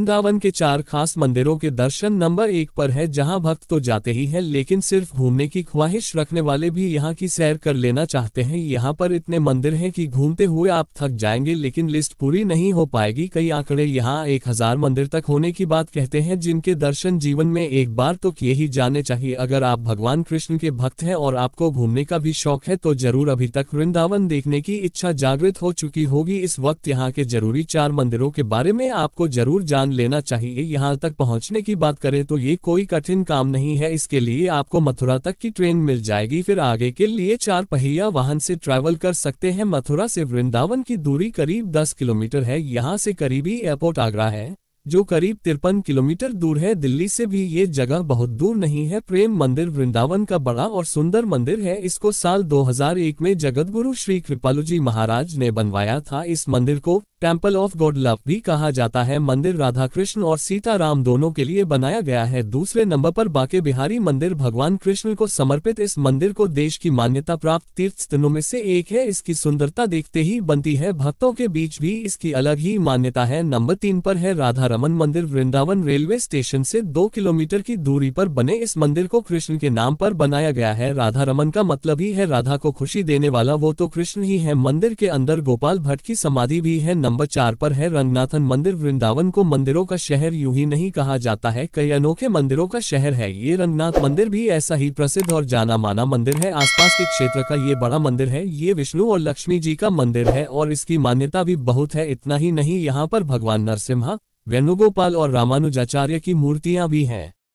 वृंदावन के चार खास मंदिरों के दर्शन नंबर एक पर है जहां भक्त तो जाते ही हैं लेकिन सिर्फ घूमने की ख्वाहिश रखने वाले भी यहां की सैर कर लेना चाहते हैं यहां पर इतने मंदिर हैं कि घूमते हुए आप थक जाएंगे लेकिन लिस्ट पूरी नहीं हो पाएगी कई आंकड़े यहां एक हजार मंदिर तक होने की बात कहते हैं जिनके दर्शन जीवन में एक बार तो किए ही जाने चाहिए अगर आप भगवान कृष्ण के भक्त हैं और आपको घूमने का भी शौक है तो जरूर अभी तक वृंदावन देखने की इच्छा जागृत हो चुकी होगी इस वक्त यहाँ के जरूरी चार मंदिरों के बारे में आपको जरूर जान ध्यान लेना चाहिए यहाँ तक पहुँचने की बात करें तो ये कोई कठिन काम नहीं है इसके लिए आपको मथुरा तक की ट्रेन मिल जाएगी फिर आगे के लिए चार पहिया वाहन से ट्रैवल कर सकते हैं मथुरा से वृंदावन की दूरी करीब दस किलोमीटर है यहाँ से करीबी एयरपोर्ट आगरा है जो करीब तिरपन किलोमीटर दूर है दिल्ली से भी ये जगह बहुत दूर नहीं है प्रेम मंदिर वृंदावन का बड़ा और सुंदर मंदिर है इसको साल 2001 में जगतगुरु श्री कृपालू जी महाराज ने बनवाया था इस मंदिर को टेम्पल ऑफ गॉड लव भी कहा जाता है मंदिर राधा कृष्ण और सीताराम दोनों के लिए बनाया गया है दूसरे नंबर पर बाके बिहारी मंदिर भगवान कृष्ण को समर्पित इस मंदिर को देश की मान्यता प्राप्त तीर्थ स्थलों में से एक है इसकी सुंदरता देखते ही बनती है भक्तों के बीच भी इसकी अलग ही मान्यता है नंबर तीन पर है राधा रमन मंदिर वृंदावन रेलवे स्टेशन से दो किलोमीटर की दूरी पर बने इस मंदिर को कृष्ण के नाम पर बनाया गया है राधा रमन का मतलब ही है राधा को खुशी देने वाला वो तो कृष्ण ही है मंदिर के अंदर गोपाल भट्ट की समाधि भी है नंबर नंबर चार पर है रंगनाथन मंदिर वृंदावन को मंदिरों का शहर यू ही नहीं कहा जाता है कई अनोखे मंदिरों का शहर है ये रंगनाथ मंदिर भी ऐसा ही प्रसिद्ध और जाना माना मंदिर है आसपास के क्षेत्र का ये बड़ा मंदिर है ये विष्णु और लक्ष्मी जी का मंदिर है और इसकी मान्यता भी बहुत है इतना ही नहीं यहाँ पर भगवान नरसिम्हा वेणुगोपाल और रामानुजाचार्य की मूर्तियाँ भी हैं